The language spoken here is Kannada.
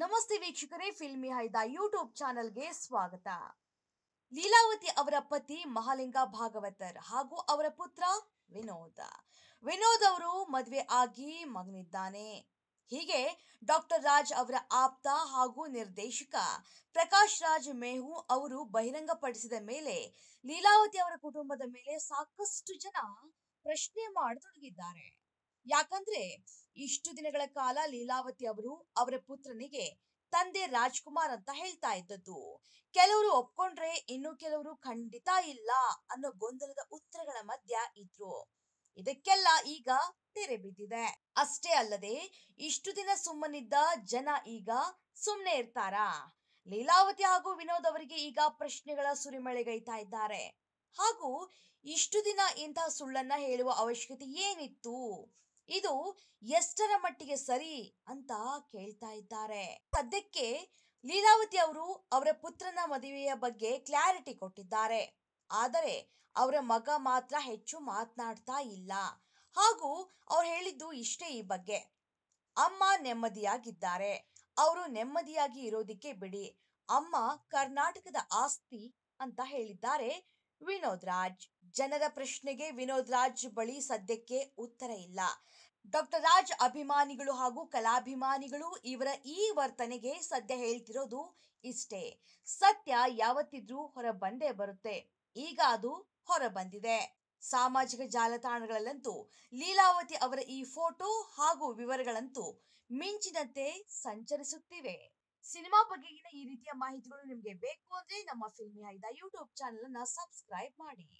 ನಮಸ್ತೆ ವೀಕ್ಷಕರೇ ಫಿಲ್ಮಿ ಹೈದ ಯೂಟ್ಯೂಬ್ ಚಾನೆಲ್ಗೆ ಸ್ವಾಗತ ಲೀಲಾವತಿ ಅವರ ಪತಿ ಮಹಾಲಿಂಗ ಭಾಗವತರ್ ಹಾಗೂ ಅವರ ಪುತ್ರ ವಿನೋದ ವಿನೋದ್ ಅವರು ಮದುವೆ ಆಗಿ ಮಗನಿದ್ದಾನೆ ಹೀಗೆ ಡಾಕ್ಟರ್ ರಾಜ್ ಅವರ ಆಪ್ತ ಹಾಗೂ ನಿರ್ದೇಶಕ ಪ್ರಕಾಶ್ ರಾಜ್ ಮೇಹು ಅವರು ಬಹಿರಂಗಪಡಿಸಿದ ಮೇಲೆ ಲೀಲಾವತಿ ಅವರ ಕುಟುಂಬದ ಮೇಲೆ ಸಾಕಷ್ಟು ಜನ ಪ್ರಶ್ನೆ ಮಾಡತೊಡಗಿದ್ದಾರೆ ಯಾಕಂದ್ರೆ ಇಷ್ಟು ದಿನಗಳ ಕಾಲ ಲೀಲಾವತಿ ಅವರು ಅವರ ಪುತ್ರನಿಗೆ ತಂದೆ ರಾಜ್ಕುಮಾರ್ ಅಂತ ಹೇಳ್ತಾ ಇದ್ದದ್ದು ಕೆಲವರು ಒಪ್ಕೊಂಡ್ರೆ ಇನ್ನು ಕೆಲವರು ಖಂಡಿತ ಇಲ್ಲ ಅನ್ನೋ ಗೊಂದಲದ ಉತ್ತರಗಳ ಮಧ್ಯ ಇದ್ರು ಇದಕ್ಕೆಲ್ಲ ಈಗ ತೆರೆ ಬಿದ್ದಿದೆ ಅಷ್ಟೇ ಅಲ್ಲದೆ ಇಷ್ಟು ದಿನ ಸುಮ್ಮನಿದ್ದ ಜನ ಈಗ ಸುಮ್ಮನೆ ಇರ್ತಾರಾ ಲೀಲಾವತಿ ಹಾಗೂ ವಿನೋದ್ ಅವರಿಗೆ ಈಗ ಪ್ರಶ್ನೆಗಳ ಸುರಿಮಳೆಗೈತಾ ಇದ್ದಾರೆ ಹಾಗೂ ಇಷ್ಟು ದಿನ ಇಂತಹ ಸುಳ್ಳನ್ನ ಹೇಳುವ ಅವಶ್ಯಕತೆ ಏನಿತ್ತು ಇದು ಎಷ್ಟರ ಮಟ್ಟಿಗೆ ಸರಿ ಅಂತ ಕೇಳ್ತಾ ಇದ್ದಾರೆ ಸದ್ಯಕ್ಕೆ ಲೀಲಾವತಿ ಅವರು ಅವರ ಪುತ್ರನ ಮದುವೆಯ ಬಗ್ಗೆ ಕ್ಲಾರಿಟಿ ಕೊಟ್ಟಿದ್ದಾರೆ ಆದರೆ ಅವರ ಮಗ ಮಾತ್ರ ಹೆಚ್ಚು ಮಾತನಾಡ್ತಾ ಇಲ್ಲ ಹಾಗೂ ಅವ್ರು ಹೇಳಿದ್ದು ಇಷ್ಟೇ ಈ ಬಗ್ಗೆ ಅಮ್ಮ ನೆಮ್ಮದಿಯಾಗಿದ್ದಾರೆ ಅವರು ನೆಮ್ಮದಿಯಾಗಿ ಇರೋದಿಕ್ಕೆ ಬಿಡಿ ಅಮ್ಮ ಕರ್ನಾಟಕದ ಆಸ್ತಿ ಅಂತ ಹೇಳಿದ್ದಾರೆ ವಿನೋದ್ ರಾಜ್ ಜನರ ಪ್ರಶ್ನೆಗೆ ವಿನೋದ್ ರಾಜ್ ಬಳಿ ಸದ್ಯಕ್ಕೆ ಉತ್ತರ ಇಲ್ಲ ಡಾಕ್ಟರ್ ರಾಜ್ ಅಭಿಮಾನಿಗಳು ಹಾಗೂ ಕಲಾಭಿಮಾನಿಗಳು ಇವರ ಈ ವರ್ತನೆಗೆ ಸದ್ಯ ಹೇಳ್ತಿರೋದು ಇಷ್ಟೇ ಸತ್ಯ ಯಾವತ್ತಿದ್ರೂ ಹೊರ ಬಂದೇ ಬರುತ್ತೆ ಈಗ ಅದು ಹೊರ ಬಂದಿದೆ ಸಾಮಾಜಿಕ ಜಾಲತಾಣಗಳಲ್ಲಂತೂ ಲೀಲಾವತಿ ಅವರ ಈ ಫೋಟೋ ಹಾಗೂ ವಿವರಗಳಂತೂ ಮಿಂಚಿನಂತೆ ಸಂಚರಿಸುತ್ತಿವೆ ಸಿನಿಮಾ ಬಗೆಗಿನ ಈ ರೀತಿಯ ಮಾಹಿತಿಗಳು ನಿಮಗೆ ಬೇಕು ಅಂದ್ರೆ ನಮ್ಮ ಫಿಲ್ಮಿ ಆಯ್ದ ಯೂಟ್ಯೂಬ್ ಚಾನೆಲ್ ಅನ್ನ ಸಬ್ಸ್ಕ್ರೈಬ್ ಮಾಡಿ